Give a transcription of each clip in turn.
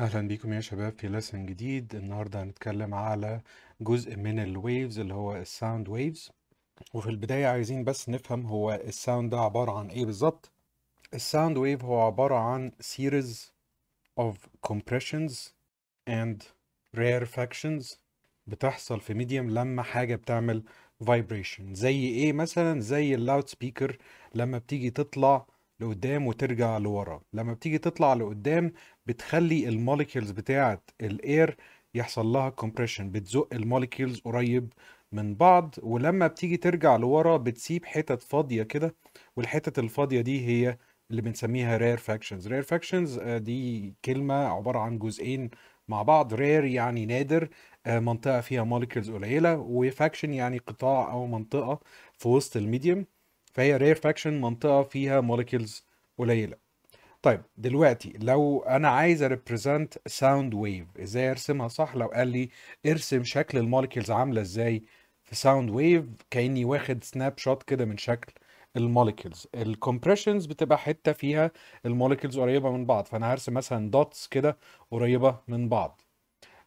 اهلا بيكم يا شباب في لسن جديد النهارده هنتكلم على جزء من الويفز اللي هو الساوند ويفز وفي البدايه عايزين بس نفهم هو الساوند ده عباره عن ايه بالظبط الساوند ويف هو عباره عن series of compressions and rarefactions بتحصل في ميديم لما حاجه بتعمل vibration زي ايه مثلا زي اللاود سبيكر لما بتيجي تطلع لقدام وترجع لورا لما بتيجي تطلع لقدام بتخلي الموليكيولز بتاعه الاير يحصل لها كومبريشن بتزق الموليكيولز قريب من بعض ولما بتيجي ترجع لورا بتسيب حتت فاضيه كده والحتت الفاضيه دي هي اللي بنسميها رير فاكشنز رير فاكشنز دي كلمه عباره عن جزئين مع بعض رير يعني نادر آه، منطقه فيها موليكيولز قليله وفاكشن يعني قطاع او منطقه في وسط الميديوم فهي رير فاكشن منطقه فيها موليكيولز قليله طيب دلوقتي لو انا عايز اريبريزنت ساوند ويف ازاي ارسمها صح لو قال لي ارسم شكل الموليكيولز عامله ازاي في ساوند ويف كاني واخد سناب شوت كده من شكل الموليكيولز الكومبريشنز بتبقى حته فيها الموليكيولز قريبه من بعض فانا هرسم مثلا دوتس كده قريبه من بعض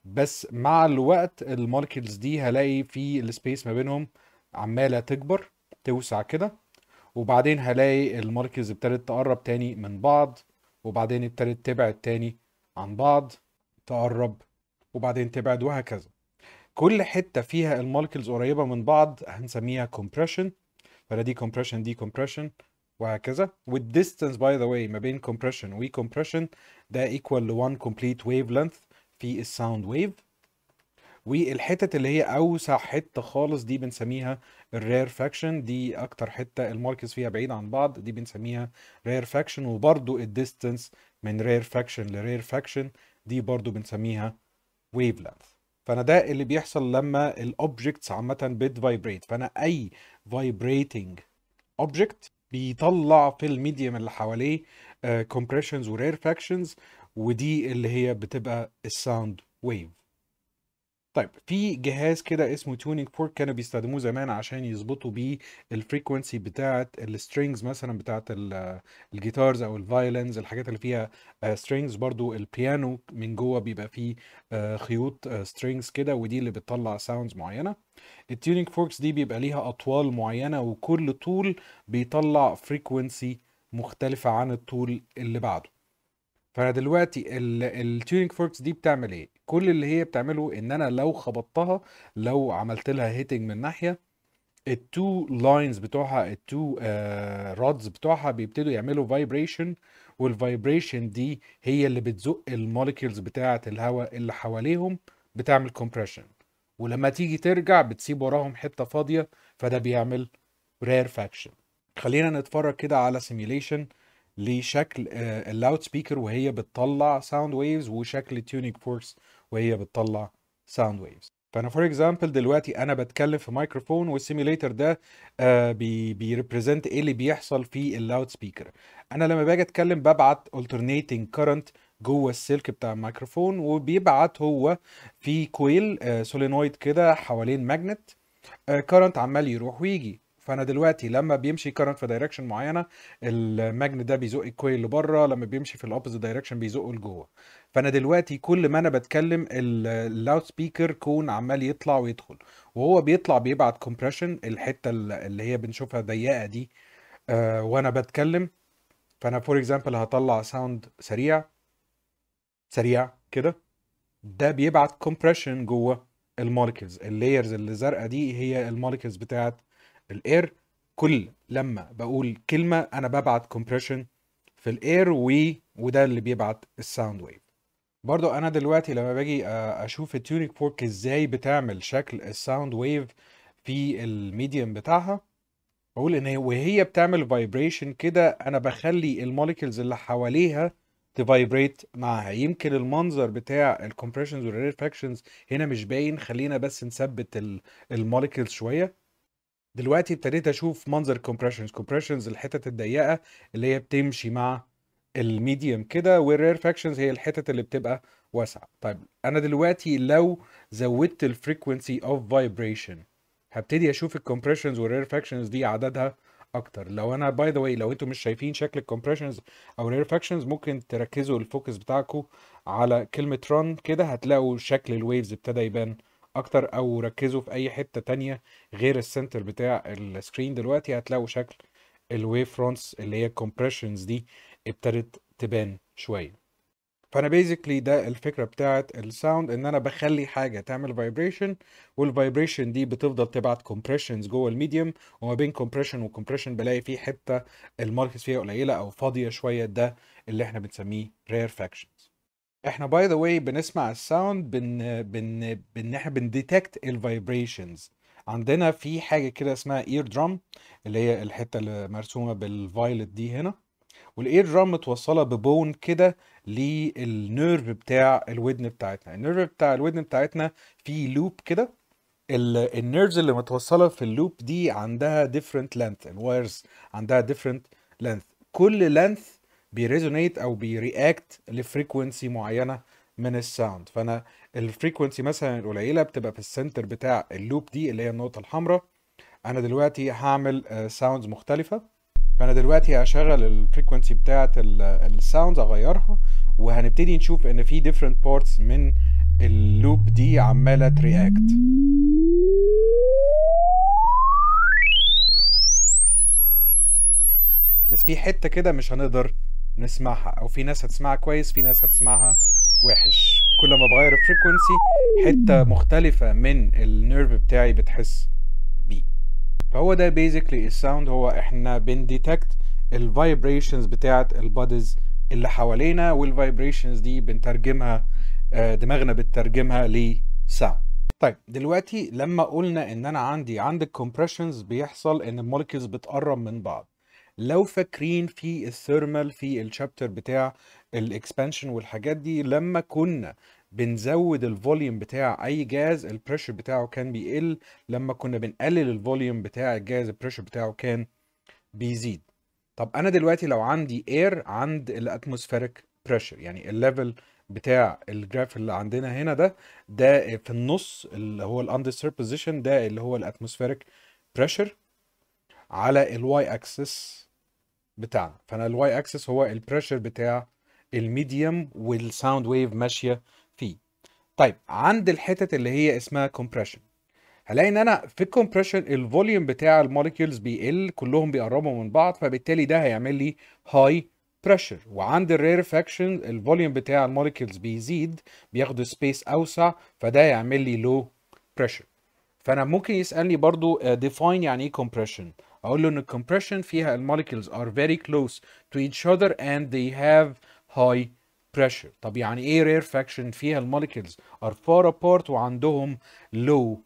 بس مع الوقت الموليكيولز دي هلاقي في السبيس ما بينهم عماله تكبر توسع كده وبعدين هلاقي الماركز ابتدت تقرب تاني من بعض وبعدين ابتدت تبعد تاني عن بعض تقرب وبعدين تبعد وهكذا كل حتة فيها الماركز قريبة من بعض هنسميها compression فلا دي compression دي compression وهكذا والديستنس باي ذا واي ما بين compression و compression ده equal ل one complete wavelength في الساوند ويف والحتت اللي هي اوسع حته خالص دي بنسميها الرير فاكشن دي اكتر حته الماركس فيها بعيد عن بعض دي بنسميها رير فاكشن وبرده الديستنس من رير فاكشن لرير فاكشن دي برضو بنسميها ويف لانث فانا ده اللي بيحصل لما الاوبجكتس عامه فايبريت فانا اي فايبريتنج اوبجكت بيطلع في الميديم اللي حواليه كومبريشنز ورير فاكشنز ودي اللي هي بتبقى الساوند ويف طيب في جهاز كده اسمه تيونينج فورك كانوا بيستخدموه زمان عشان يظبطوا بيه الفريكونسي بتاعت السترينجز مثلا بتاعت الجيتارز او الفايلنز الحاجات اللي فيها سترينجز آه، برضو البيانو من جوه بيبقى فيه آه، خيوط سترينجز آه، كده ودي اللي بتطلع ساوندز معينه التيونينج فوركس دي بيبقى ليها اطوال معينه وكل طول بيطلع فريكونسي مختلفه عن الطول اللي بعده فانا دلوقتي التيونينج فوركس دي بتعمل ايه كل اللي هي بتعمله ان انا لو خبطتها لو عملت لها هيتنج من ناحيه التو لاينز بتوعها التو رودز آه، بتوعها بيبتدوا يعملوا فايبريشن والفايبريشن دي هي اللي بتزق الموليكيولز بتاعه الهواء اللي حواليهم بتعمل كومبريشن ولما تيجي ترجع بتسيب وراهم حته فاضيه فده بيعمل رير فاكشن خلينا نتفرج كده على سيميليشن لشكل آه، اللاود سبيكر وهي بتطلع ساوند ويفز وشكل تيونينج فورس وهي بتطلع ساوند ويفز فانا فور اكزامبل دلوقتي انا بتكلم في مايكروفون والسيميليتر ده آه، بيريبريزنت ايه اللي بيحصل في اللاود سبيكر انا لما باجي اتكلم ببعت alternating current جوه السلك بتاع الميكروفون وبيبعت هو في كويل سولينويد آه، كده حوالين ماجنت كرنت عمال يروح ويجي فانا دلوقتي لما بيمشي كرنت في دايركشن معينه الماجنت ده بيزق الكويل لبره لما بيمشي في الاوبوزيت دايركشن بيزقه لجوه فانا دلوقتي كل ما انا بتكلم اللاود سبيكر كون عمال يطلع ويدخل وهو بيطلع بيبعت كومبريشن الحته اللي هي بنشوفها ضيقه دي آه وانا بتكلم فانا فور اكزامبل هطلع ساوند سريع سريع كده ده بيبعت كومبريشن جوه المولكيولز اللايرز اللي زرقاء دي هي المولكيولز بتاعت الاير كل لما بقول كلمه انا ببعت كومبريشن في الاير و وده اللي بيبعت الساوند ويف برضو انا دلوقتي لما باجي آه، اشوف التونيك فورك ازاي بتعمل شكل الساوند ويف في الميديوم بتاعها بقول ان وهي بتعمل فايبريشن كده انا بخلي الموليكيولز اللي حواليها تفايبريت معاها يمكن المنظر بتاع الكومبريشنز والريفراكشنز هنا مش باين خلينا بس نثبت الموليكيولز شويه دلوقتي ابتديت اشوف منظر كومبريشنز كومبريشنز الحتت الضيقه اللي هي بتمشي مع الميديوم كده والرير فاكشنز هي الحتت اللي بتبقى واسعه طيب انا دلوقتي لو زودت الفريكونسي اوف فايبريشن هبتدي اشوف الكومبريشنز والرير فاكشنز دي عددها اكتر لو انا باي ذا واي لو انتم مش شايفين شكل الكومبريشنز او رير فاكشنز ممكن تركزوا الفوكس بتاعكم على كلمه ران كده هتلاقوا شكل الويفز ابتدى يبان اكتر او ركزوا في اي حته تانية غير السنتر بتاع السكرين دلوقتي هتلاقوا شكل الويف فرونتس اللي هي الكومبريشنز دي ابتدت تبان شويه فانا بيزيكلي ده الفكره بتاعه الساوند ان انا بخلي حاجه تعمل فايبريشن والفايبريشن دي بتفضل تبعت كومبريشنز جوه الميديوم وما بين كومبريشن وكومبريشن بلاقي فيه حته الماركس فيها قليله او فاضيه شويه ده اللي احنا بنسميه رير فاكشن احنا باي ذا واي بنسمع الساوند بن بن بن احنا بنديتكت الفايبريشنز عندنا في حاجه كده اسمها اير درام اللي هي الحته اللي مرسومه بالفايلت دي هنا والاير درام متوصله ببون كده للنيرف بتاع الودن بتاعتنا النيرف بتاع الودن بتاعتنا في لوب كده النيرفز اللي متوصله في اللوب دي عندها ديفرنت لينث الوايرز عندها ديفرنت لينث كل لينث بيريزونيت او بيرياكت لفريكونسي معينه من الساوند فانا الفريكونسي مثلا القليله بتبقى في السنتر بتاع اللوب دي اللي هي النقطه الحمراء انا دلوقتي هعمل ساوندز آه، مختلفه فانا دلوقتي هشغل الفريكونسي بتاعه الساوندز اغيرها وهنبتدي نشوف ان في ديفرنت بارتس من اللوب دي عماله ترياكت بس في حته كده مش هنقدر نسمعها او في ناس هتسمعها كويس في ناس هتسمعها وحش كل ما بغير الفريكونسي حته مختلفه من النيرف بتاعي بتحس بيه فهو ده بيزيكلي الساوند هو احنا بنديتكت الفايبريشنز بتاعه الباديز اللي حوالينا والفايبريشنز دي بنترجمها آه، دماغنا بتترجمها لساوند طيب دلوقتي لما قلنا ان انا عندي عند الكومبريشنز بيحصل ان الموليكيولز بتقرب من بعض لو فاكرين في الثيرمال في الشابتر بتاع الاكسبانشن والحاجات دي لما كنا بنزود الفوليوم بتاع اي جاز البريشر بتاعه كان بيقل لما كنا بنقلل الفوليوم بتاع الجاز البريشر بتاعه كان بيزيد طب انا دلوقتي لو عندي اير عند الاتموسفيريك بريشر يعني الليفل بتاع الجراف اللي عندنا هنا ده ده في النص اللي هو الاندستر بوزيشن ده اللي هو الاتموسفيريك بريشر على الواي اكسس بتاعنا فانا الواي اكسس هو البريشر بتاع الميديوم والساوند ويف ماشيه فيه طيب عند الحتت اللي هي اسمها كومبريشن هلاقي ان انا في الكومبريشن الفوليوم بتاع الموليكيولز بيقل كلهم بيقربوا من بعض فبالتالي ده هيعمل لي هاي بريشر وعند الريرفاكشن الفوليوم بتاع الموليكيولز بيزيد بياخدوا سبيس اوسع فده يعمل لي لو بريشر فانا ممكن يسالني برضو ديفاين آه، يعني ايه كومبريشن اقول له ان الكمبريشن فيها المولكيولز ار فيري كلوز تو ايتش اذر اند ذي هاف هاي بريشر طب يعني ايه رير فاكشن فيها المولكيولز ار فار ابارت وعندهم لو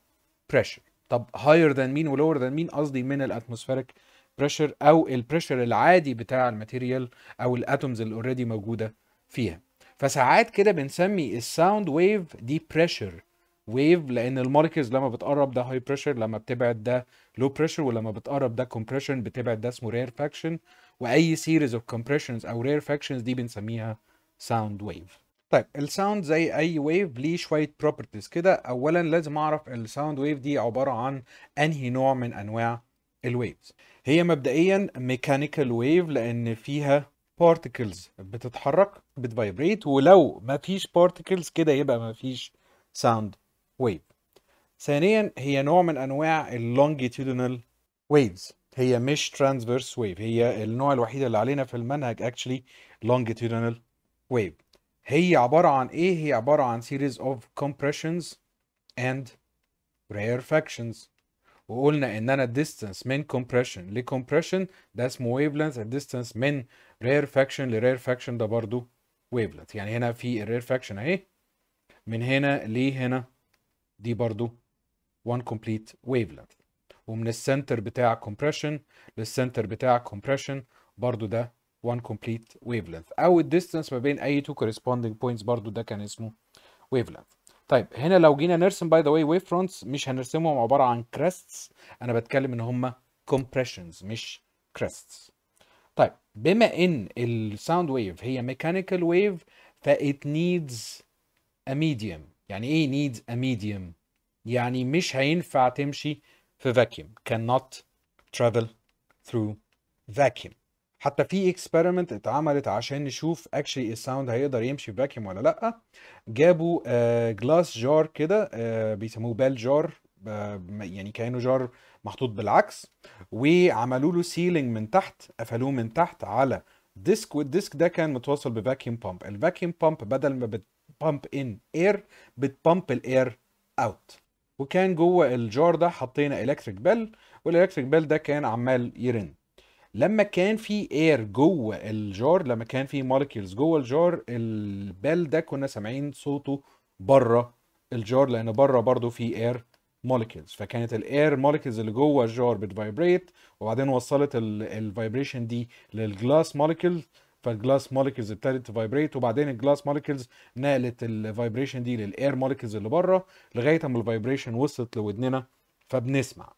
بريشر طب هاير ذان مين ولور ذان مين قصدي من الاتموسفيريك بريشر او البريشر العادي بتاع الماتيريال او الاتومز اللي اوريدي موجوده فيها فساعات كده بنسمي الساوند ويف دي بريشر ويف لان الماركرز لما بتقرب ده هاي بريشر لما بتبعد ده لو بريشر ولما بتقرب ده كومبريشن بتبعد ده اسمه رير فاكشن واي سيريز اوف كومبريشنز او رير فاكشنز دي بنسميها ساوند ويف طيب الساوند زي اي ويف ليه شويه بروبرتيز كده اولا لازم اعرف الساوند ويف دي عباره عن انهي نوع من انواع الويفز هي مبدئيا ميكانيكال ويف لان فيها بارتكلز بتتحرك بتفايبريت ولو ما فيش بارتكلز كده يبقى ما فيش ساوند ويف ثانيا هي نوع من انواع اللونجيتودينال ويفز هي مش ترانسفيرس ويف هي النوع الوحيد اللي علينا في المنهج اكشلي لونجيتودينال ويف هي عباره عن ايه هي عباره عن سيريز اوف كومبريشنز اند رير فاكشنز وقلنا ان انا الديستنس من كومبريشن لكومبريشن ده اسمه ويف لينث الديستنس من لرير فاكشن ده برضو ويف يعني هنا في الرير فاكشن اهي من هنا لهنا دي برضو one complete wavelength ومن السنتر بتاع compression للسنتر بتاع compression برضو ده one complete wavelength او الديستانس ما بين اي two corresponding points برضو ده كان اسمه wavelength طيب هنا لو جينا نرسم باي ذا واي ويف فرونتس مش هنرسمهم عباره عن كريستس انا بتكلم ان هم compressions مش كريستس طيب بما ان الساوند ويف هي ميكانيكال ويف فايت it needs a medium يعني ايه needs a medium يعني مش هينفع تمشي في vacuum cannot travel through vacuum حتى في اكسبيرمنت اتعملت عشان نشوف اكشلي الساوند هيقدر يمشي في فاكيوم ولا لا جابوا جلاس آه، جار كده آه، بيسموه بال جار يعني كانه جار محطوط بالعكس وعملوا له سيلينج من تحت قفلوه من تحت على ديسك والديسك ده كان متوصل بفاكيوم بامب الفاكيوم بامب بدل ما بت بامب ان اير بتبامب الاير اوت وكان جوه الجار ده حطينا الكتريك بيل والالكتريك بيل ده كان عمال يرن لما كان في اير جوه الجار لما كان في مولكيولز جوه الجار البيل ده كنا سامعين صوته بره الجار لان بره برضه في اير مولكيولز فكانت الاير مولكيولز اللي جوه الجار بتفايبريت وبعدين وصلت الفايبريشن دي للجلاس مولكيولز فالجلاس مولكيولز ابتدت تفايبريت وبعدين الجلاس مولكيولز نقلت الفايبريشن دي للاير مولكيولز اللي بره لغايه اما الفايبريشن وصلت لودننا فبنسمع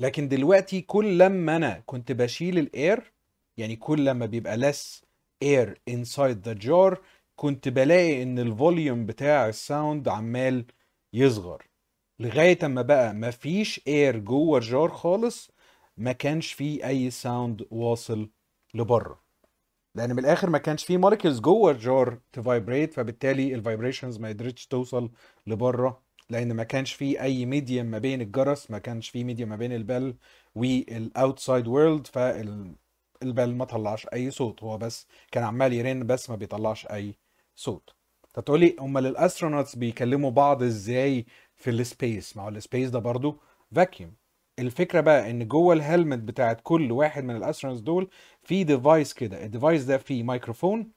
لكن دلوقتي كل لما انا كنت بشيل الاير يعني كل لما بيبقى less air inside the jar كنت بلاقي ان الفوليوم بتاع الساوند عمال يصغر لغايه اما بقى مفيش اير جوه الجار خالص ما كانش فيه اي ساوند واصل لبره لان من الاخر ما كانش فيه مولكيولز جوه الجار تفايبريت فبالتالي الفايبريشنز ما قدرتش توصل لبره لان ما كانش فيه اي ميديم ما بين الجرس ما كانش فيه ميديم ما بين البال والاوتسايد وورلد فالبال ما طلعش اي صوت هو بس كان عمال يرن بس ما بيطلعش اي صوت فتقولي امال الاسترونوتس بيكلموا بعض ازاي في السبيس ما هو السبيس ده برضو فاكيوم الفكره بقى ان جوه الهلمت بتاعت كل واحد من الاسترونز دول في ديفايس كده الديفايس ده فيه مايكروفون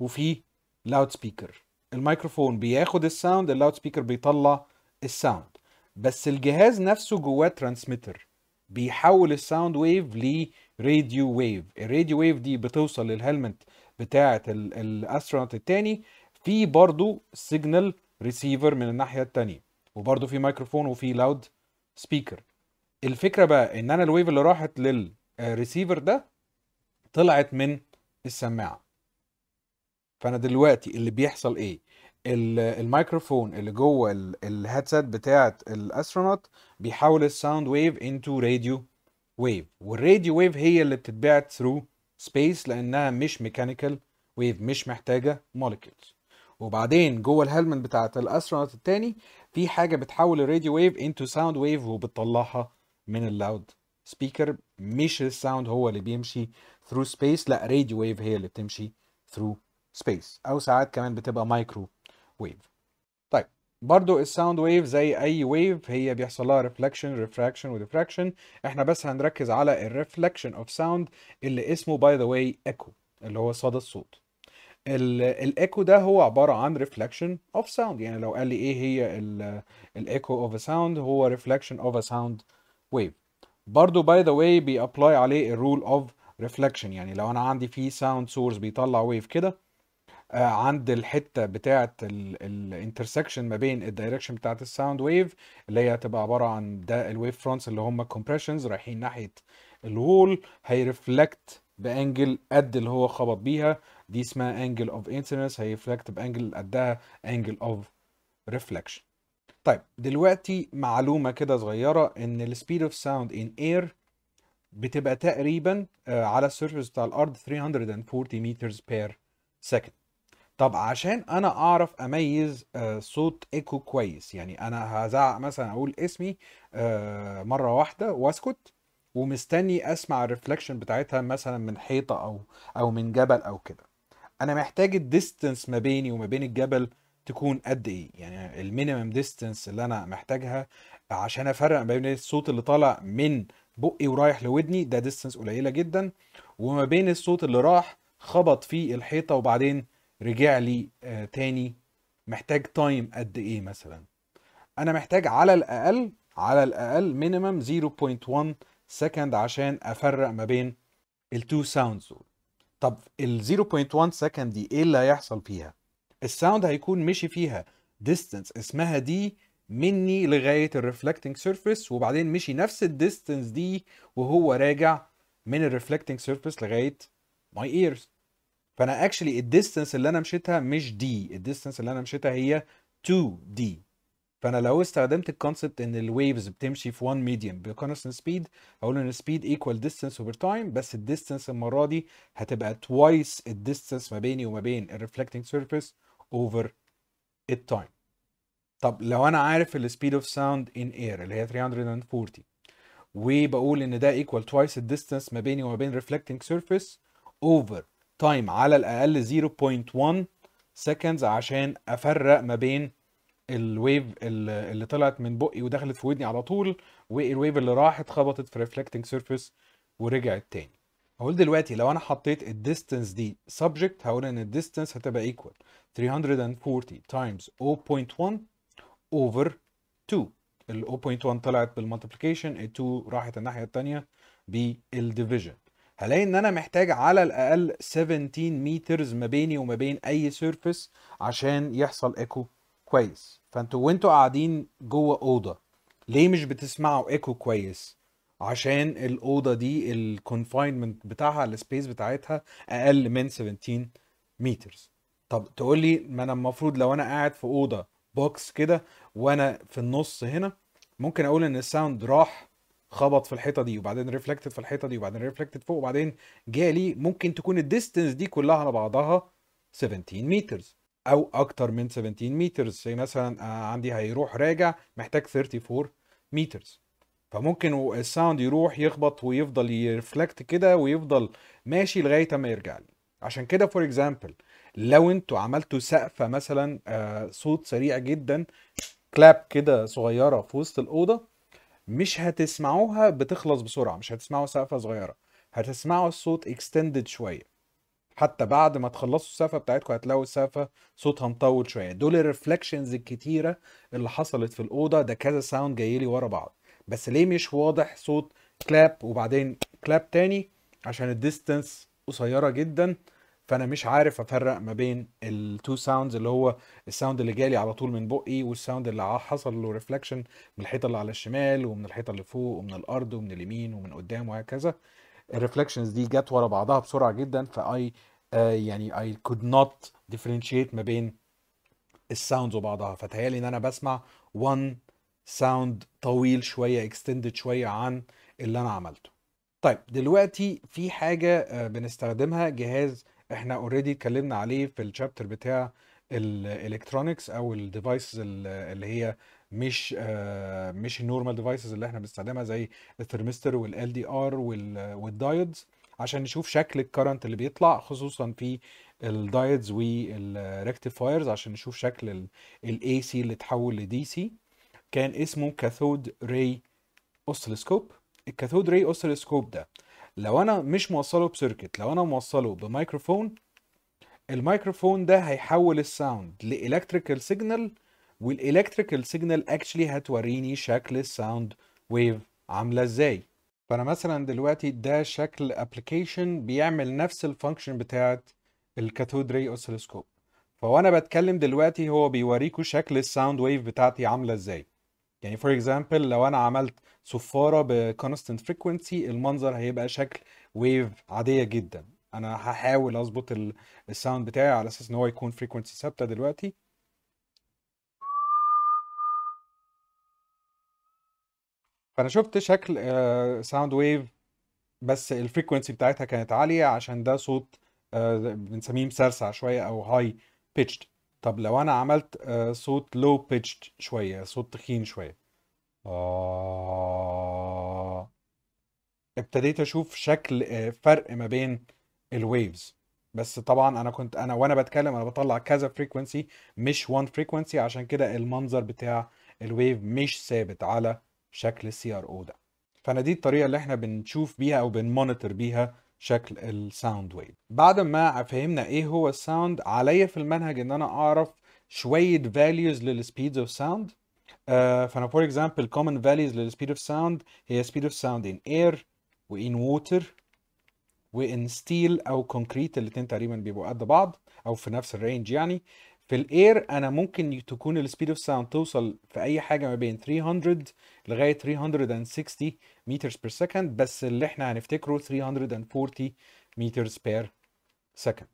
وفيه لاود سبيكر الميكروفون بياخد الساوند اللاود سبيكر بيطلع الساوند بس الجهاز نفسه جواه ترانسميتر بيحول الساوند ويف لراديو ويف الراديو ويف دي بتوصل للهلمت بتاعه الاسترونوت التاني في برضه سيجنال ريسيفر من الناحيه التانيه وبرضه في مايكروفون وفي لاود سبيكر الفكره بقى ان انا الويف اللي راحت للريسيفر آه، ده طلعت من السماعه فانا دلوقتي اللي بيحصل ايه آه، الميكروفون اللي جوه الهيدسيت بتاعه الاسترونوت بيحول الساوند ويف انتو راديو ويف والراديو ويف هي اللي بتتبعت ثرو سبيس لانها مش ميكانيكال ويف مش محتاجه موليكيولز وبعدين جوه الهلمن بتاعه الاسترونوت التاني في حاجه بتحول الراديو ويف انتو ساوند ويف وبتطلعها من اللاود سبيكر مش الساوند هو اللي بيمشي ثرو سبيس لا راديو ويف هي اللي بتمشي ثرو سبيس او ساعات كمان بتبقى مايكرو ويف طيب برضو الساوند ويف زي اي ويف هي بيحصل لها ريفلكشن ريفراكشن وديفراكشن احنا بس هنركز على الريفلكشن اوف ساوند اللي اسمه باي ذا واي ايكو اللي هو صدى الصوت الايكو ده هو عباره عن ريفلكشن اوف ساوند يعني لو قال لي ايه هي الايكو اوف ساوند هو ريفلكشن اوف ساوند wave برضو باي ذا واي بيابلاي عليه الرول اوف ريفلكشن يعني لو انا عندي في ساوند سورس بيطلع ويف كده آه، عند الحته بتاعه الانترسكشن ما بين الدايركشن بتاعه الساوند ويف اللي هي هتبقى عباره عن ده الويف فرونتس اللي هم كومبريشنز رايحين ناحيه الوول هيرفلكت بانجل قد اللي هو خبط بيها دي اسمها انجل اوف انسنس هيرفلكت بانجل قدها انجل اوف ريفلكشن طيب دلوقتي معلومة كده صغيرة ان السبيد اوف ساوند ان اير بتبقى تقريبا آه، على السيرفس بتاع الارض 340 meters بير سكند طب عشان انا اعرف اميز آه، صوت ايكو كويس يعني انا هزعق مثلا اقول اسمي آه، مره واحده واسكت ومستني اسمع الريفلكشن بتاعتها مثلا من حيطه او او من جبل او كده انا محتاج الديستنس ما بيني وما بين الجبل تكون قد ايه يعني المينيمم ديستنس اللي انا محتاجها عشان افرق بين الصوت اللي طالع من بقي ورايح لودني ده ديستنس قليله جدا وما بين الصوت اللي راح خبط في الحيطه وبعدين رجع لي آه تاني محتاج تايم قد ايه مثلا انا محتاج على الاقل على الاقل مينيمم 0.1 سكند عشان افرق ما بين التو ساوندز دول طب ال 0.1 سكند دي ايه اللي هيحصل فيها الساوند هيكون مشي فيها ديستنس اسمها دي مني لغايه الريفلكتنج سيرفيس وبعدين مشي نفس الديستنس دي وهو راجع من الريفلكتنج سيرفيس لغايه ماي ايرز فانا اكشلي الديستنس اللي انا مشيتها مش دي الديستنس اللي انا مشيتها هي 2 دي فانا لو استخدمت الكونسبت ان الويفز بتمشي في 1 ميديم بكونستنت سبيد اقول ان سبيد ايكوال ديستنس اوفر تايم بس الديستنس المره دي هتبقى توايس الديستنس ما بيني وما بين الريفلكتنج سيرفيس over التايم طب لو انا عارف السبيد اوف ساوند ان اير اللي هي 340 وبقول ان ده equal twice distance ما بيني وما بين reflecting surface over time على الاقل 0.1 seconds عشان افرق ما بين الويف اللي طلعت من بقي ودخلت في ودني على طول والويف اللي راحت خبطت في reflecting surface ورجعت تاني اقول دلوقتي لو انا حطيت الديستنس دي subject هقول ان الديستنس هتبقى equal 340 times 0.1 over 2 ال 0.1 طلعت بالمالتيبليكيشن ال 2 راحت الناحيه الثانيه بالديفيجن هلاقي ان انا محتاج على الاقل 17 مترز ما بيني وما بين اي سيرفيس عشان يحصل ايكو كويس فانتوا وانتوا قاعدين جوه اوضه ليه مش بتسمعوا ايكو كويس عشان الاوضه دي الكونفاينمنت بتاعها السبيس بتاعتها اقل من 17 مترز طب تقول لي ما انا المفروض لو انا قاعد في اوضه بوكس كده وانا في النص هنا ممكن اقول ان الساوند راح خبط في الحيطه دي وبعدين ريفلكتد في الحيطه دي وبعدين ريفلكتد فوق وبعدين جالي ممكن تكون الديستنس دي كلها على بعضها 17 مترز او اكتر من 17 مترز مثلا آه، عندي هيروح راجع محتاج 34 مترز فممكن الساوند يروح يخبط ويفضل يرفلكت كده ويفضل ماشي لغايه ما يرجع لي عشان كده فور اكزامبل لو انتوا عملتوا سقفه مثلا آه صوت سريع جدا كلاب كده صغيره في وسط الاوضه مش هتسمعوها بتخلص بسرعه مش هتسمعوا سقفه صغيره هتسمعوا الصوت اكستندد شويه حتى بعد ما تخلصوا السقفه بتاعتكم هتلاقوا السقفه صوتها مطول شويه دول الريفلكشنز الكتيره اللي حصلت في الاوضه ده كذا ساوند جايلي ورا بعض بس ليه مش واضح صوت كلاب وبعدين كلاب تاني عشان الديستنس قصيره جدا فانا مش عارف افرق ما بين التو ساوندز اللي هو الساوند اللي جالي على طول من بقي والساوند اللي حصل له ريفلكشن من الحيطه اللي على الشمال ومن الحيطه اللي فوق ومن الارض ومن اليمين ومن قدام وهكذا الريفلكشنز دي جت ورا بعضها بسرعه جدا فاي آه، uh, يعني اي كود نوت ديفرنشيت ما بين الساوندز وبعضها فتهيالي ان انا بسمع وان ساوند طويل شويه اكستندد شويه عن اللي انا عملته طيب دلوقتي في حاجه آه، بنستخدمها جهاز احنا اوريدي اتكلمنا عليه في الشابتر بتاع الالكترونكس او الديفايسز اللي هي مش آه، مش النورمال ديفايسز اللي احنا بنستخدمها زي الثرمستر والال دي ار والدايودز عشان نشوف شكل الكرنت اللي بيطلع خصوصا في الدايودز والريكتيفايرز عشان نشوف شكل الاي سي اللي اتحول لدي سي كان اسمه كاثود ري اوسلسكوب الكاثود ري اوسلسكوب ده لو انا مش موصله بسيركت لو انا موصله بميكروفون الميكروفون ده هيحول الساوند لالكتريكال سيجنال والالكتريكال سيجنال اكشلي هتوريني شكل الساوند ويف عامله ازاي فانا مثلا دلوقتي ده شكل ابلكيشن بيعمل نفس الفانكشن بتاعه الكاثود ري اوسيلوسكوب فوانا بتكلم دلوقتي هو بيوريكوا شكل الساوند ويف بتاعتي عامله ازاي يعني فور اكزامبل لو انا عملت صفاره بكونستنت فريكوينسي المنظر هيبقى شكل ويف عاديه جدا انا هحاول اظبط الساوند بتاعي على اساس ان هو يكون فريكوينسي ثابته دلوقتي فانا شفت شكل ساوند آه، ويف بس الفريكوينسي بتاعتها كانت عاليه عشان ده صوت آه، بنسميه مسرسع شويه او هاي بيتشد طب لو انا عملت آه، صوت لو بيتش شويه صوت تخين شويه آه ابتديت اشوف شكل آه، فرق ما بين الويفز بس طبعا انا كنت انا وانا بتكلم انا بطلع كذا فريكونسي مش وان فريكونسي عشان كده المنظر بتاع الويف مش ثابت على شكل السي ار او ده فانا دي الطريقه اللي احنا بنشوف بيها او بنمونيتور بيها شكل الساوند ويف بعد ما فهمنا ايه هو الساوند عليا في المنهج ان انا اعرف شويه فاليوز للسبيدز اوف ساوند فانا فور اكزامبل كومن فاليوز للسبيد اوف ساوند هي سبيد اوف ساوند ان اير وان ووتر وان ستيل او كونكريت الاثنين تقريبا بيبقوا قد بعض او في نفس الرينج يعني في الاير انا ممكن تكون السبيد اوف ساوند توصل في اي حاجه ما بين 300 لغايه 360 متر بير سكند بس اللي احنا هنفتكره 340 متر بير سكند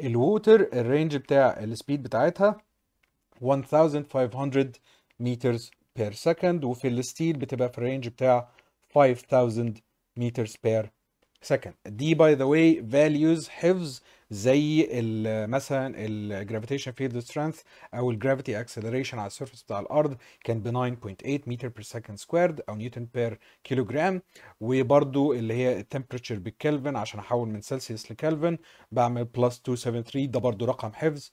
الووتر الرينج بتاع السبيد بتاعتها 1500 متر بير سكند وفي الستيل بتبقى في الرينج بتاع 5000 متر بير سكند دي باي ذا واي فاليوز حفظ زي مثلا الجرافيتيشن فيلد سترينث او الجرافيتي اكسلريشن على السيرفس بتاع الارض كان ب 9.8 متر بير سكند سكويرد او نيوتن بير كيلو جرام وبرده اللي هي التمبرتشر بالكلفن عشان احول من سلسيوس لكلفن بعمل بلس 273 ده برده رقم حفظ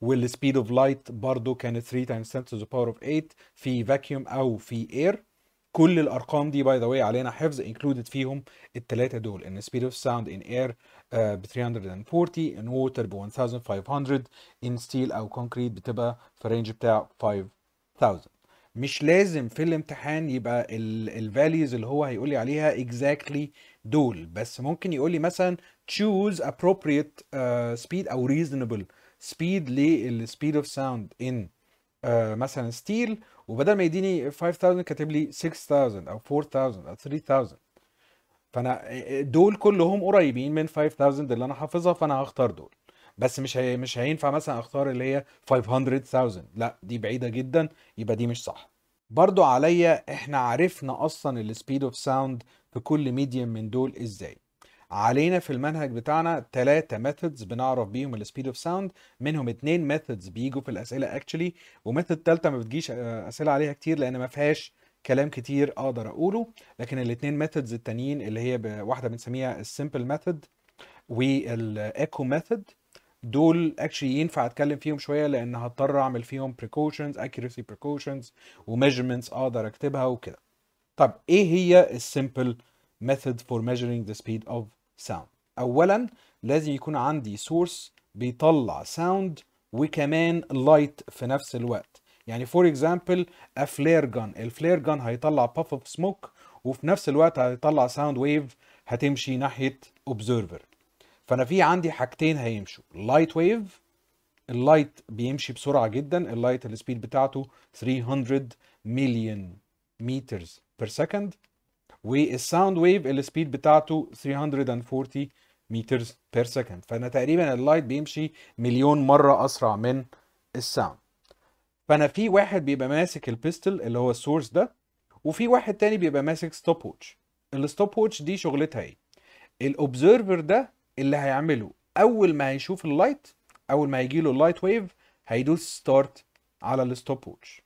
والسبيد اوف لايت برده كانت 3 تايمز 10 تو ذا باور اوف 8 في فاكيوم او في اير كل الارقام دي باي ذا واي علينا حفظ انكلودد فيهم الثلاثه دول ان سبيد اوف ساوند ان اير ب 340 ان ووتر ب 1500 ان ستيل او كونكريت بتبقى في الرينج بتاع 5000 مش لازم في الامتحان يبقى الفاليوز اللي هو هيقول لي عليها exactly دول بس ممكن يقول لي مثلا choose appropriate uh, speed او reasonable speed للسبيد اوف ساوند ان مثلا ستيل وبدل ما يديني 5000 كاتب لي 6000 او 4000 او 3000 فانا دول كلهم قريبين من 5000 اللي انا حافظها فانا هختار دول بس مش هي... مش هينفع مثلا اختار اللي هي 500000 لا دي بعيده جدا يبقى دي مش صح برضو عليا احنا عرفنا اصلا السبيد اوف ساوند في كل ميديم من دول ازاي علينا في المنهج بتاعنا ثلاثه ميثودز بنعرف بيهم السبيد اوف ساوند منهم اثنين ميثودز بيجوا في الاسئله اكشلي وميثود ثالثه ما بتجيش آه، اسئله عليها كتير لان ما فيهاش كلام كتير اقدر اقوله لكن الاثنين ميثودز التانيين اللي هي واحده بنسميها السمبل ميثود والايكو ميثود دول اكشلي ينفع اتكلم فيهم شويه لان هضطر اعمل فيهم precautions اكيرسي precautions وميجرمنتس اقدر اكتبها وكده طب ايه هي السمبل ميثود for measuring the speed of ساوند اولا لازم يكون عندي سورس بيطلع ساوند وكمان لايت في نفس الوقت يعني فور اكزامبل افلير جان الفلير جان هيطلع باف اوف سموك وفي نفس الوقت هيطلع ساوند ويف هتمشي ناحية اوبزرفر فانا في عندي حاجتين هيمشوا لايت ويف اللايت بيمشي بسرعة جدا اللايت السبيد بتاعته 300 مليون مترز بير سكند والساوند ويف السبيد بتاعته 340 متر بير سكند فانا تقريبا اللايت بيمشي مليون مره اسرع من الساوند فانا في واحد بيبقى ماسك البيستل اللي هو السورس ده وفي واحد تاني بيبقى ماسك ستوب ووتش الستوب ووتش دي شغلتها ايه الاوبزرفر ده اللي هيعمله اول ما هيشوف اللايت اول ما هيجي له اللايت ويف هيدوس ستارت على الستوب ووتش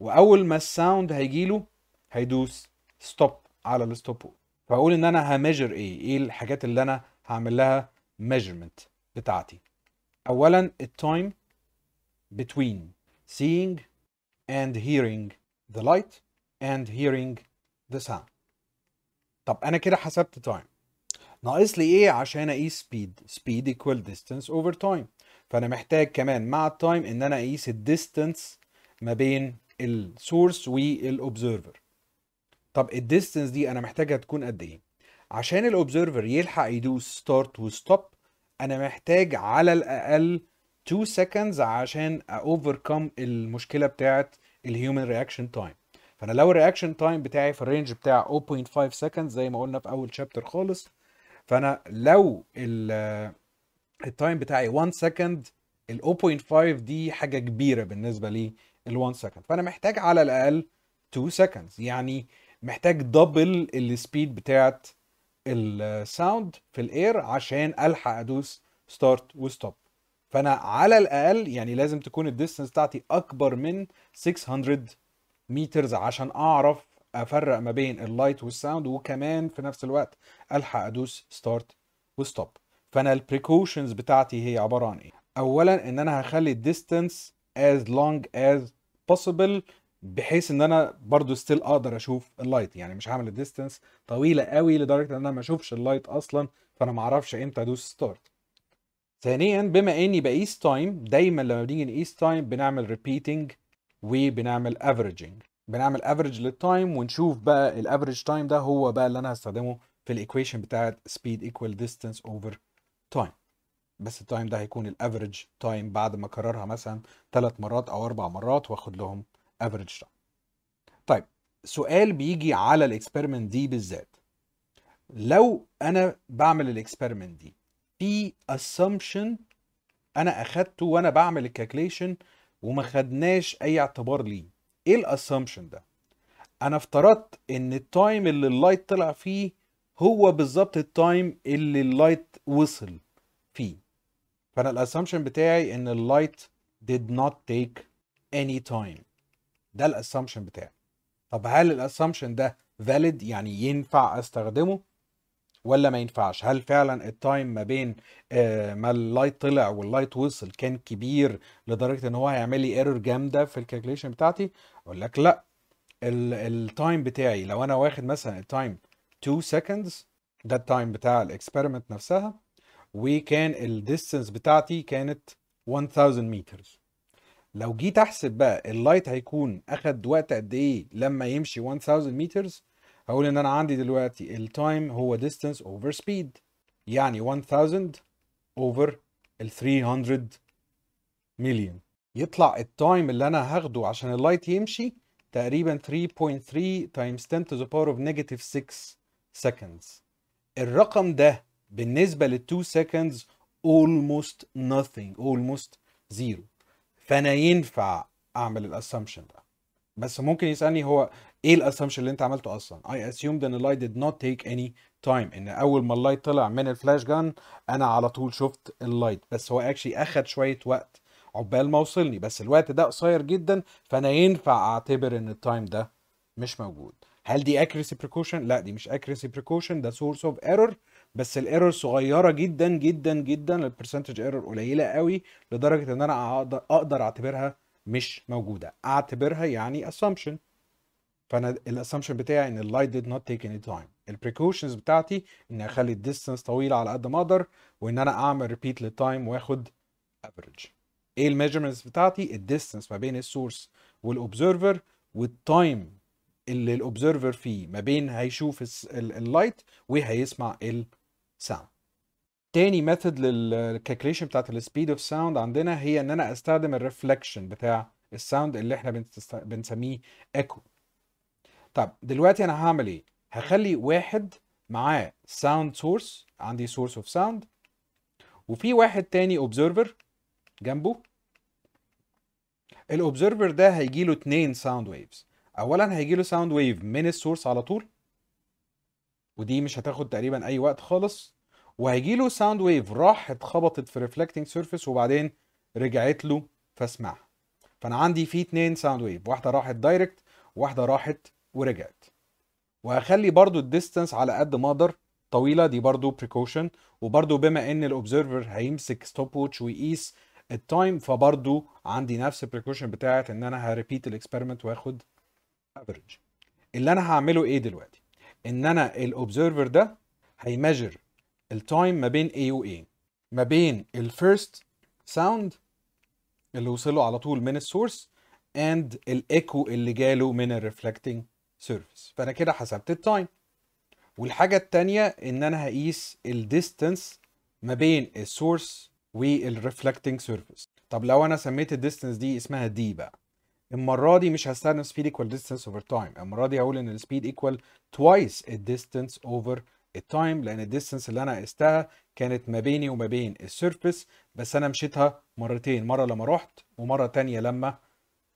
واول ما الساوند هيجي له هيدوس ستوب على الستوب وورد فاقول ان انا هميجر ايه ايه الحاجات اللي انا هعمل لها ميجرمنت بتاعتي اولا التايم between seeing and hearing the light and hearing the sound طب انا كده حسبت تايم ناقص لي ايه عشان اقيس سبيد سبيد equal distance over time فانا محتاج كمان مع التايم ان انا اقيس الديستانس ما بين السورس والاوبزرفر طب الديستنس دي انا محتاجها تكون قد ايه عشان الاوبزرفر يلحق يدوس ستارت وستوب انا محتاج على الاقل 2 seconds عشان اوفركم المشكله بتاعه الهيومن رياكشن تايم فانا لو الرياكشن تايم بتاعي في الرينج بتاع 0.5 seconds زي ما قلنا في اول شابتر خالص فانا لو التايم بتاعي 1 سكند ال 0.5 دي حاجه كبيره بالنسبه لي ال 1 سكند فانا محتاج على الاقل 2 seconds يعني محتاج دبل السبيد بتاعت الساوند في الاير عشان الحق ادوس ستارت وستوب فانا على الاقل يعني لازم تكون الديستنس بتاعتي اكبر من 600 مترز عشان اعرف افرق ما بين اللايت والساوند وكمان في نفس الوقت الحق ادوس ستارت وستوب فانا البريكوشنز بتاعتي هي عباره عن ايه اولا ان انا هخلي الديستنس as long as possible بحيث ان انا برضو ستيل اقدر اشوف اللايت يعني مش هعمل الديستنس طويله قوي لدرجه ان انا ما اشوفش اللايت اصلا فانا ما اعرفش امتى ادوس ستارت ثانيا بما اني بقيس تايم دايما لما بنيجي نقيس تايم بنعمل ريبيتنج وبنعمل افريجنج بنعمل افريج للتايم ونشوف بقى الافريج تايم ده هو بقى اللي انا هستخدمه في الايكويشن بتاعه سبيد ايكوال ديستنس اوفر تايم بس التايم ده هيكون الافريج تايم بعد ما اكررها مثلا ثلاث مرات او اربع مرات واخد لهم افريج تايم طيب سؤال بيجي على الاكسبيرمنت دي بالذات لو انا بعمل الاكسبيرمنت دي في اسامبشن انا اخدته وانا بعمل الكالكوليشن وما خدناش اي اعتبار ليه ايه الاسامبشن ده انا افترضت ان التايم اللي اللايت طلع فيه هو بالظبط التايم اللي اللايت وصل فيه فانا الاسامبشن بتاعي ان اللايت did not take any time ده الاسامبشن بتاعي طب هل الاسامبشن ده valid يعني ينفع استخدمه ولا ما ينفعش هل فعلا التايم ما بين آه ما اللايت طلع واللايت وصل كان كبير لدرجه ان هو هيعمل لي ايرور جامده في الكالكوليشن بتاعتي اقول لك لا التايم بتاعي لو انا واخد مثلا التايم 2 seconds ده التايم بتاع الاكسبيرمنت نفسها وكان الديستنس بتاعتي كانت 1000 متر لو جيت احسب بقى اللايت هيكون اخد وقت قد ايه لما يمشي 1000 متر هقول ان انا عندي دلوقتي التايم هو distance over speed يعني 1000 over ال 300 مليون يطلع التايم اللي انا هاخده عشان اللايت يمشي تقريبا 3.3 times 10 to the power of negative 6 seconds الرقم ده بالنسبة لل 2 seconds almost nothing almost zero فانا ينفع اعمل الاسامبشن ده بس ممكن يسالني هو ايه الاسامبشن اللي انت عملته اصلا اي اسيومد ان اللايت ديد نوت تيك اني تايم ان اول ما اللايت طلع من الفلاش جان انا على طول شفت اللايت بس هو اكشلي اخد شويه وقت عقبال ما وصلني بس الوقت ده قصير جدا فانا ينفع اعتبر ان التايم ده مش موجود هل دي accuracy precaution لا دي مش accuracy precaution ده source of error بس الايرور صغيره جدا جدا جدا البرسنتج ايرور قليله قوي لدرجه ان انا اقدر اعتبرها مش موجوده اعتبرها يعني assumption فانا الاسامبشن بتاعي ان اللايت ديد نوت تيك اني تايم البريكوشنز بتاعتي اني اخلي الديستنس طويله على قد ما اقدر وان انا اعمل ريبيت للتايم واخد افريج ايه الميجرمنتس بتاعتي الديستنس ما بين السورس والاوبزرفر والتايم اللي الاوبزرفر فيه ما بين هيشوف اللايت وهيسمع ال sound تاني ميثود للكالكوليشن بتاعت السبيد اوف ساوند عندنا هي ان انا استخدم الريفلكشن بتاع الساوند اللي احنا بنتست... بنسميه ايكو طب دلوقتي انا هعمل ايه هخلي واحد معاه ساوند سورس عندي سورس اوف ساوند وفي واحد تاني اوبزرفر جنبه الاوبزرفر ده هيجي له اتنين ساوند ويفز اولا هيجي له ساوند ويف من السورس على طول ودي مش هتاخد تقريبا اي وقت خالص وهيجي له ساوند ويف راحت اتخبطت في ريفلكتنج سيرفيس وبعدين رجعت له فاسمعها فانا عندي في اتنين ساوند ويف واحده راحت دايركت وواحده راحت ورجعت وهخلي برضو الديستانس على قد ما اقدر طويله دي برضو بريكوشن وبرضو بما ان الاوبزرفر هيمسك ستوب ووتش ويقيس التايم فبرضو عندي نفس البريكوشن بتاعت ان انا هريبيت الاكسبيرمنت واخد افريج اللي انا هعمله ايه دلوقتي ان انا الاوبزرفر ده هيميجر التايم ما بين A و A ما بين الفيرست ساوند اللي وصله على طول من السورس اند الايكو اللي جاله من الريفلكتنج سيرفيس فانا كده حسبت التايم والحاجة التانية ان انا هقيس الديستنس ما بين السورس والريفلكتنج سيرفيس طب لو انا سميت الديستنس دي اسمها دي بقى المره دي مش هستخدم speed equal distance over time المره دي هقول ان speed equal twice a distance over time لان distance اللي انا قستها كانت ما بيني وما بين السيرفس بس انا مشيتها مرتين مره لما رحت ومره تانية لما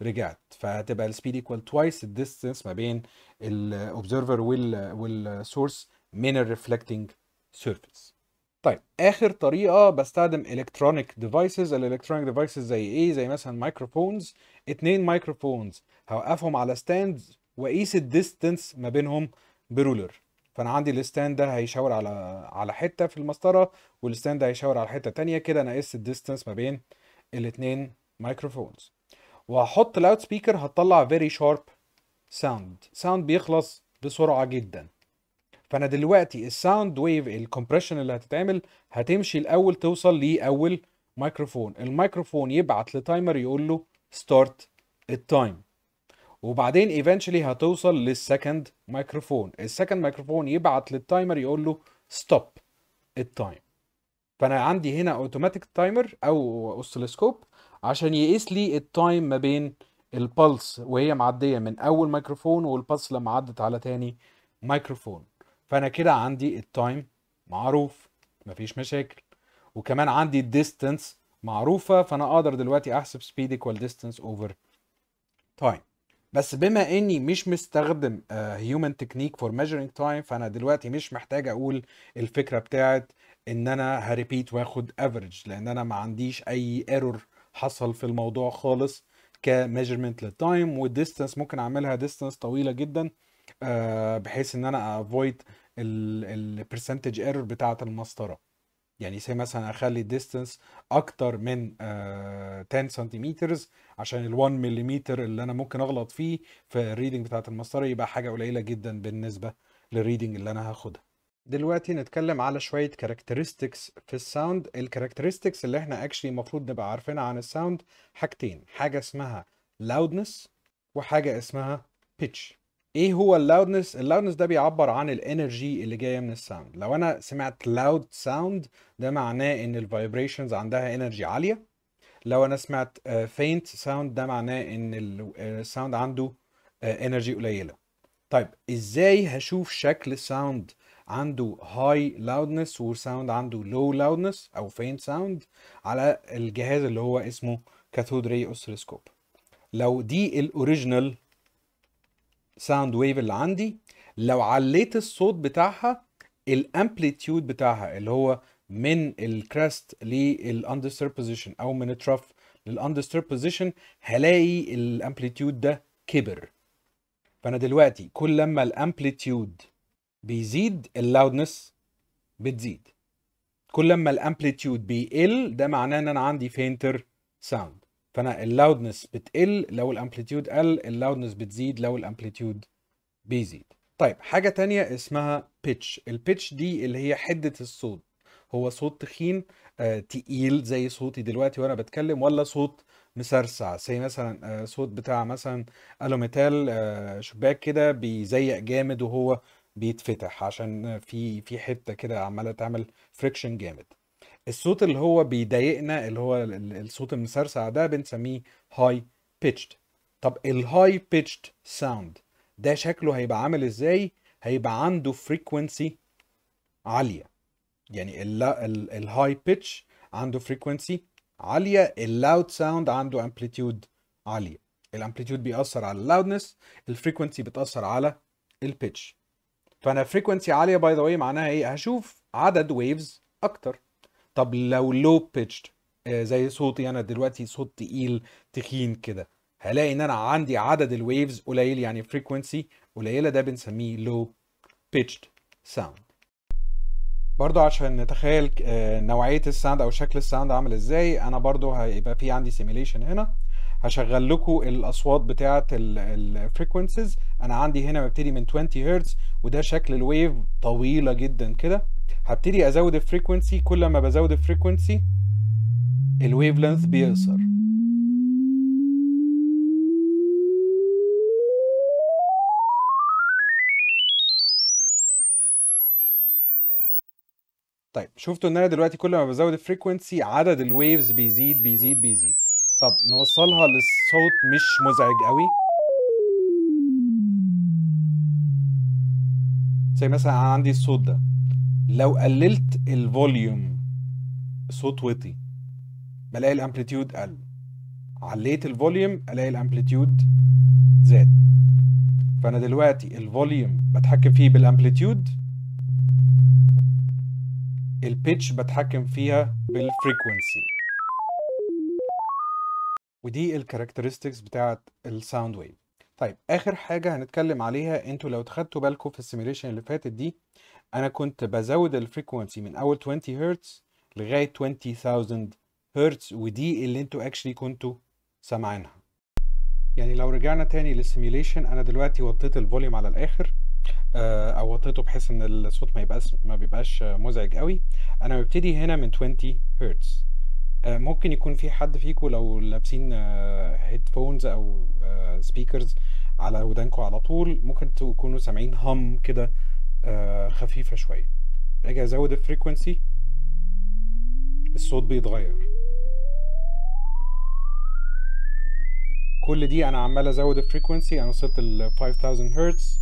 رجعت فهتبقى speed equal twice a distance ما بين الاوبزرفر والسورس من الريفلكتنج surface طيب اخر طريقه بستخدم الكترونيك ديفايسز الالكترونيك ديفايسز زي ايه زي مثلا مايكروفونز اتنين مايكروفونز هوقفهم على ستاند واقيس الديستنس ما بينهم برولر فانا عندي الستاند ده هيشاور على على حته في المسطره والستاند ده هيشاور على حته تانية كده انا قست الديستنس ما بين الاتنين مايكروفونز وهحط لاود سبيكر هتطلع فيري شارب ساوند ساوند بيخلص بسرعه جدا فانا دلوقتي الساوند ويف الكومبريشن اللي هتتعمل هتمشي الاول توصل لاول مايكروفون الميكروفون يبعت لتايمر يقول له ستارت التايم وبعدين ايفينشولي هتوصل للسكند مايكروفون السكند مايكروفون يبعت للتايمر يقول له ستوب التايم فانا عندي هنا اوتوماتيك تايمر او اوسيلوسكوب عشان يقيس لي التايم ما بين البلس وهي معديه من اول مايكروفون والبلس لما عدت على تاني مايكروفون فانا كده عندي التايم معروف مفيش مشاكل وكمان عندي الديستنس معروفة فانا اقدر دلوقتي احسب سبيد ايكوال ديستنس اوفر تايم بس بما اني مش مستخدم هيومن تكنيك فور ميجرينج تايم فانا دلوقتي مش محتاج اقول الفكره بتاعت ان انا هريبيت واخد افريج لان انا ما عنديش اي ايرور حصل في الموضوع خالص كميجرمنت للتايم والديستنس ممكن اعملها ديستنس طويله جدا آه، بحيث ان انا افويد البرسنتج ايرور بتاعه المسطره يعني سي مثلا اخلي الديستنس اكتر من 10 آه، سنتيمتر عشان ال1 ملم اللي انا ممكن اغلط فيه في الريدنج بتاعه المسطره يبقى حاجه قليله جدا بالنسبه للريدنج اللي انا هاخدها دلوقتي نتكلم على شوية كاركترستكس في الساوند الكاركترستكس اللي احنا اكشلي المفروض نبقى عارفينها عن الساوند حاجتين حاجة اسمها loudness وحاجة اسمها pitch ايه هو اللاودنس اللاودنس ده بيعبر عن الانرجي اللي جايه من الساوند لو انا سمعت لاود ساوند ده معناه ان الفايبريشنز عندها انرجي عاليه لو انا سمعت فينت آه، ساوند ده معناه ان الساوند آه، عنده انرجي آه، قليله طيب ازاي هشوف شكل ساوند عنده هاي لاودنس وساوند عنده لو لاودنس او فينت ساوند على الجهاز اللي هو اسمه كاثود ري اوسيلوسكوب لو دي الاوريجينال ساوند ويف اللي عندي لو عليت الصوت بتاعها الامبليتيود بتاعها اللي هو من الكريست للاندستر بوزيشن او من الترف للاندستر بوزيشن هلاقي الامبليتيود ده كبر فانا دلوقتي كل لما الامبليتيود بيزيد اللاودنس بتزيد كل لما الامبليتيود بيقل ده معناه ان انا عندي فينتر ساوند فانا اللاودنس بتقل لو الامبليتيود قل اللاودنس بتزيد لو الامبليتيود بيزيد طيب حاجه تانية اسمها بيتش البيتش دي اللي هي حده الصوت هو صوت تخين آه تقيل زي صوتي دلوقتي وانا بتكلم ولا صوت مسرسع زي مثلا آه صوت بتاع مثلا الوميتال آه شباك كده بيزيق جامد وهو بيتفتح عشان في في حته كده عماله تعمل فريكشن جامد الصوت اللي هو بيضايقنا اللي هو الصوت المسرسع ده بنسميه هاي بيتشد طب الهاي بيتشد ساوند ده شكله هيبقى عامل ازاي هيبقى عنده فريكوينسي عاليه يعني الهاي بيتش عنده فريكوينسي عاليه اللاود ساوند عنده امبليتيود عاليه الامبليتيود بيأثر على اللاودنس الفريكوينسي بتأثر على البيتش فانا فريكوينسي عاليه باي ذا واي معناها ايه هشوف عدد ويفز اكتر طب لو لو بيتشد آه، زي صوتي انا دلوقتي صوت تقيل تخين كده هلاقي ان انا عندي عدد الويفز قليل يعني فريكوينسي قليله ده بنسميه لو بيتشد ساوند برضو عشان نتخيل آه، نوعيه الساوند او شكل الساوند عامل ازاي انا برضو هيبقى في عندي سيميليشن هنا هشغل لكم الاصوات بتاعه الفريكوينسز انا عندي هنا ببتدي من 20 هرتز وده شكل الويف طويله جدا كده هبتدي ازود الفريكونسي كل ما بزود الفريكونسي الويف لينث بيقصر طيب شفتوا ان انا دلوقتي كل ما بزود الفريكونسي عدد الويفز بيزيد بيزيد بيزيد طب نوصلها للصوت مش مزعج قوي زي مثلا عندي الصوت ده لو قللت الفوليوم صوت وطي بلاقي الامبليتيود قل عليت الفوليوم الاقي الامبليتيود زاد فانا دلوقتي الفوليوم بتحكم فيه بالامبليتيود البيتش بتحكم فيها بالفريكوينسي ودي الكاركترستكس بتاعت الساوند ويف طيب اخر حاجه هنتكلم عليها انتوا لو خدتوا بالكم في السيميليشن اللي فاتت دي انا كنت بزود الفريكونسي من اول 20 هرتز لغايه 20000 هرتز ودي اللي انتوا اكشلي كنتوا سامعينها يعني لو رجعنا تاني للسيميوليشن انا دلوقتي وطيت الفوليوم على الاخر آه، او وطيته بحيث ان الصوت ما يبقاش ما بيبقاش مزعج قوي انا ببتدي هنا من 20 هرتز آه، ممكن يكون في حد فيكم لو لابسين هيدفونز آه، او سبيكرز على ودانكم على طول ممكن تكونوا سامعين هم كده آه، خفيفه شويه اجي ازود الفريكونسي الصوت بيتغير كل دي انا عمال ازود الفريكونسي انا وصلت ل 5000 هرتز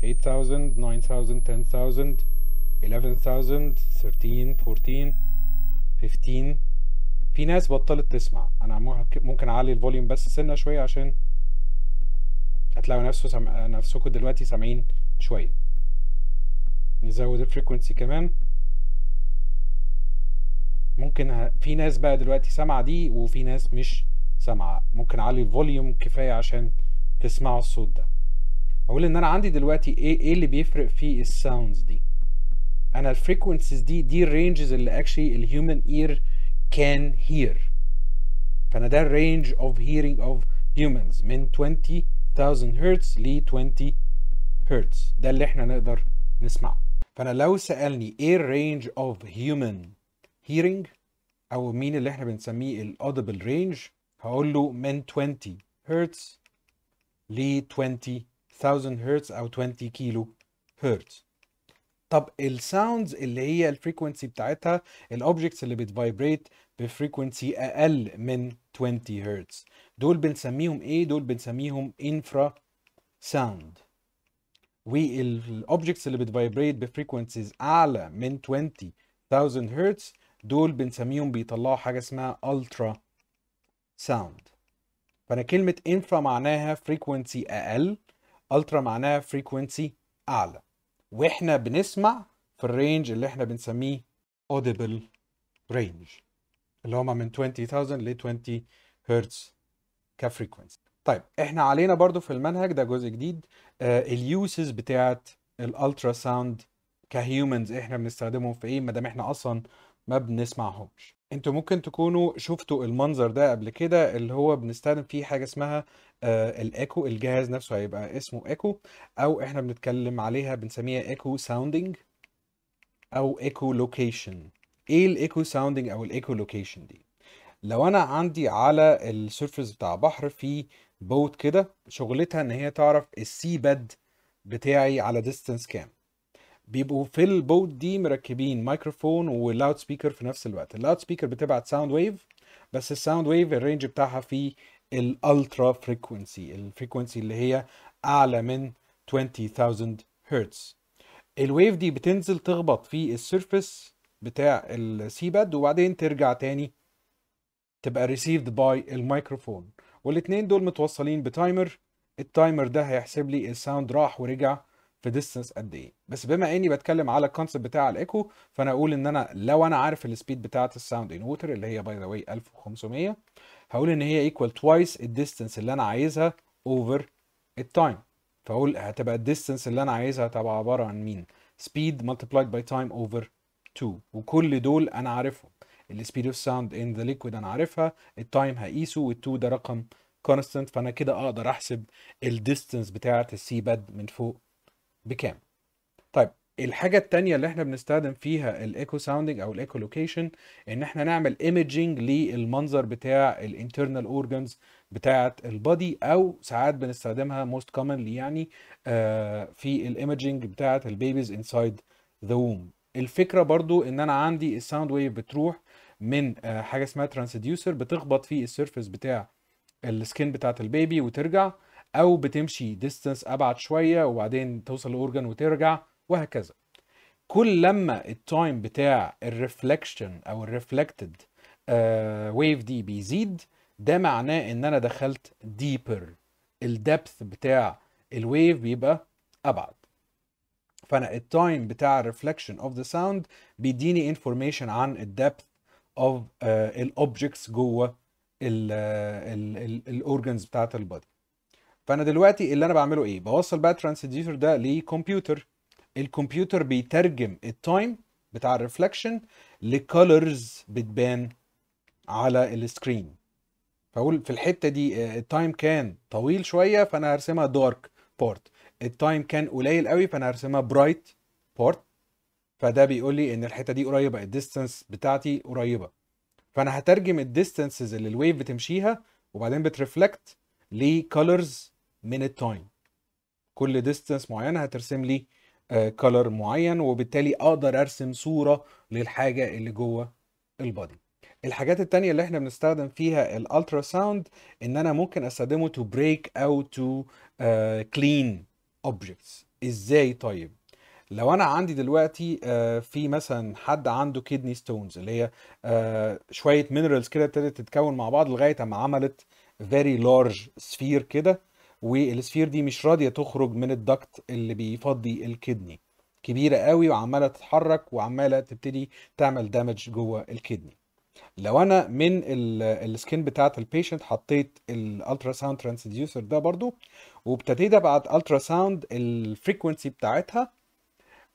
8000 9000 10000 11000 13 14 15 في ناس بطلت تسمع انا ممكن اعلي الفوليوم بس سنه شويه عشان هتلاقوا سم... نفسكم دلوقتي سامعين شويه نزود الفريكونسي كمان ممكن في ناس بقى دلوقتي سامعه دي وفي ناس مش سامعه ممكن اعلي الفوليوم كفايه عشان تسمعوا الصوت ده اقول ان انا عندي دلوقتي ايه ايه اللي بيفرق في الساوندز دي انا الفريكونسيز دي دي الرينجز اللي اكشلي الهيومن اير كان هير فانا ده الرينج اوف هيرينج اوف هيومنز من 20000 هرتز ل 20 هرتز ده اللي احنا نقدر نسمعه فانا لو سالني ايه الرينج اوف هيومن هيرنج او مين اللي احنا بنسميه الاودبل رينج هقول له من 20 هرتز ل 20000 هرتز او 20 كيلو هرتز طب الساوندز اللي هي الفريكونسي بتاعتها الاوبجكتس اللي بتفايبريت بفريكونسي اقل من 20 هرتز دول بنسميهم ايه دول بنسميهم انفرا ساوند والاوبجكتس اللي بتفايبريت بفريكونسيز اعلى من 20000 هرتز دول بنسميهم بيطلعوا حاجه اسمها الترا ساوند فانا كلمه انفرا معناها فريكونسي اقل الترا معناها فريكونسي اعلى واحنا بنسمع في الرينج اللي احنا بنسميه audible range اللي هما من 20000 ل 20 هرتز كفريكونسي طيب احنا علينا برضو في المنهج ده جزء جديد آه، اليوسز بتاعت الالترا ساوند كهيومنز احنا بنستخدمهم في ايه ما دام احنا اصلا ما بنسمعهمش انتوا ممكن تكونوا شفتوا المنظر ده قبل كده اللي هو بنستخدم فيه حاجه اسمها آه الايكو الجهاز نفسه هيبقى اسمه ايكو او احنا بنتكلم عليها بنسميها ايكو ساوندنج او ايكو لوكيشن ايه الايكو ساوندنج او الايكو لوكيشن دي لو انا عندي على السيرفس بتاع بحر في بوت كده شغلتها ان هي تعرف السي بد بتاعي على ديستنس كام بيبقوا في البوت دي مركبين مايكروفون ولاود سبيكر في نفس الوقت اللاود سبيكر بتبعت ساوند ويف بس الساوند ويف الرينج بتاعها في الالترا فريكونسي الفريكوينسي اللي هي اعلى من 20000 هرتز الويف دي بتنزل تخبط في السيرفس بتاع السي باد وبعدين ترجع تاني تبقى ريسيفد باي الميكروفون والاثنين دول متوصلين بتايمر التايمر ده هيحسب لي الساوند راح ورجع في ديستنس قد ايه بس بما اني بتكلم على الكونسيبت بتاع الايكو فانا اقول ان انا لو انا عارف السبيد بتاعه الساوند ان ووتر اللي هي باي ذا واي 1500 هقول ان هي ايكوال توايس الديستنس اللي انا عايزها اوفر التايم فاقول هتبقى الديستنس اللي انا عايزها تبقى عباره عن مين سبيد ملتبلايد باي تايم اوفر 2 وكل دول انا عارفهم السبيد اوف ساوند ان ذا ليكويد انا عارفها التايم هقيسه وال2 ده رقم كونستنت فانا كده اقدر احسب الديستنس بتاعه السي باد من فوق بكام طيب الحاجة التانية اللي احنا بنستخدم فيها الايكو ساوندنج او الايكو لوكيشن ان احنا نعمل imaging للمنظر بتاع الانترنال اورجانز بتاعة البادي او ساعات بنستخدمها موست كومنلي يعني آه، في imaging بتاعة البيبيز انسايد ذا womb الفكرة برضو ان انا عندي الساوند ويف بتروح من آه، حاجه اسمها ترانسديوسر بتخبط في السيرفس بتاع السكين بتاعه البيبي وترجع او بتمشي ديستنس ابعد شويه وبعدين توصل لاورجن وترجع وهكذا كل لما التايم بتاع الريفلكشن او الريفلكتد ويف آه، دي بيزيد ده معناه ان انا دخلت ديبر الدبث بتاع الويف بيبقى ابعد فانا التايم بتاع الريفلكشن اوف ذا ساوند بيديني انفورميشن عن الدبث اوف uh, الاوبجكتس جوه الاورجنز uh, بتاعت البادي فانا دلوقتي اللي انا بعمله ايه بوصل بقى الترانسديوسر ده لكمبيوتر الكمبيوتر بيترجم التايم بتاع الريفلكشن لكولرز بتبان على السكرين فاقول في الحته دي آه، التايم كان طويل شويه فانا هرسمها دارك بارت التايم كان قليل قوي فانا هرسمها برايت بارت فده بيقول لي ان الحته دي قريبه الديستنس بتاعتي قريبه فانا هترجم الديستنسز اللي الويف بتمشيها وبعدين بترفلكت لكالرز من التايم كل ديستنس معينه هترسم لي كلر آه، معين وبالتالي اقدر ارسم صوره للحاجه اللي جوه البادي الحاجات التانية اللي احنا بنستخدم فيها الالترا ساوند ان انا ممكن استخدمه تو بريك او تو كلين اوبجكتس ازاي طيب لو انا عندي دلوقتي آه، في مثلا حد عنده كيدني ستونز اللي هي آه، شويه مينرالز كده ابتدت تتكون مع بعض لغايه اما عملت فيري لارج سفير كده والسفير دي مش راضيه تخرج من الدكت اللي بيفضي الكدني كبيره قوي وعماله تتحرك وعماله تبتدي تعمل دامج جوه الكدني لو انا من السكين بتاعت البيشنت حطيت الالترا ساوند ترانسديوسر ده برضو وابتديت ابعت الترا ساوند الفريكونسي بتاعتها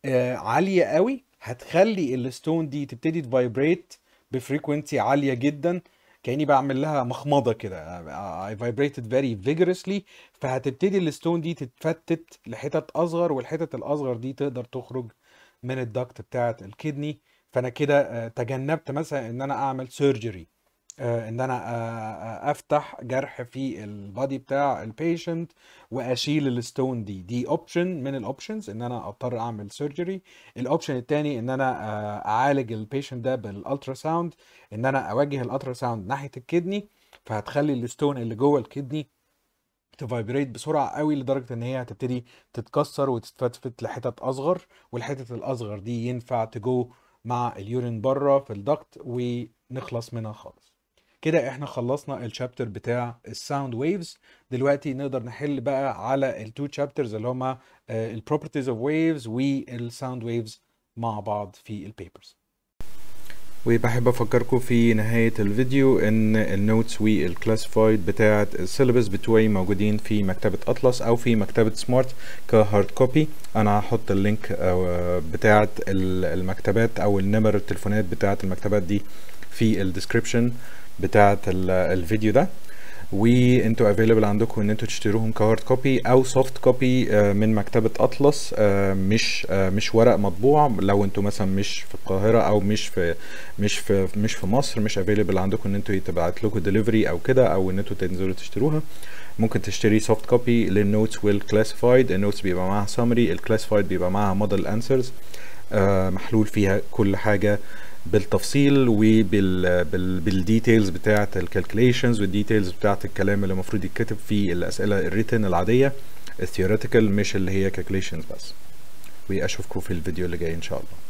آه، عاليه قوي هتخلي الستون دي تبتدي تفايبريت بفريكونسي عاليه جدا كاني بعمل لها مخمضه كده آه، I vibrated very vigorously فهتبتدي الستون دي تتفتت لحتت اصغر والحتت الاصغر دي تقدر تخرج من الدكت بتاعه الكدني فانا كده آه، تجنبت مثلا ان انا اعمل سيرجري آه، ان انا آه، آه، افتح جرح في البادي بتاع البيشنت واشيل الستون دي دي اوبشن من الاوبشنز ان انا اضطر اعمل سيرجري الاوبشن الثاني ان انا اعالج البيشنت ده بالالترا ساوند ان انا اوجه الالترا ساوند ناحيه الكدني فهتخلي الستون اللي جوه الكدني تفايبريت بسرعه قوي لدرجه ان هي هتبتدي تتكسر وتتفتفت لحتت اصغر والحتت الاصغر دي ينفع تجو مع اليورين بره في الدكت ونخلص منها خالص كده احنا خلصنا الشابتر بتاع الساوند ويفز دلوقتي نقدر نحل بقى على التو شابترز اللي هما البروبرتيز اوف ويفز والساوند ويفز مع بعض في البيبرز وبحب افكركم في نهاية الفيديو ان النوتس والكلاسيفايد بتاعة السيلبس بتوعي موجودين في مكتبة اطلس او في مكتبة سمارت كهارد كوبي انا هحط اللينك آه، بتاعة المكتبات او النمر التليفونات بتاعة المكتبات دي في الديسكريبشن بتاعه الفيديو ده وانتوا افيلبل عندكم ان انتوا تشتروهم كهارد كوبي او سوفت كوبي آه، من مكتبه اطلس آه، مش آه، مش ورق مطبوع لو انتوا مثلا مش في القاهره او مش في مش في مش في مصر مش افيلبل عندكم ان انتوا يتبعت لكم ديليفري او كده او ان انتوا تنزلوا تشتروها ممكن تشتري سوفت كوبي للنوتس والكلاسيفايد النوتس بيبقى معاها سمري الكلاسيفايد بيبقى معاها موديل انسرز محلول فيها كل حاجه بالتفصيل وبالديتيلز بتاعه الكالكوليشنز والديتيلز بتاعه الكلام اللي المفروض يتكتب في الاسئله الريتن العاديه الثيوريتيكال مش اللي هي كالكوليشنز بس واشوفكم في الفيديو اللي جاي ان شاء الله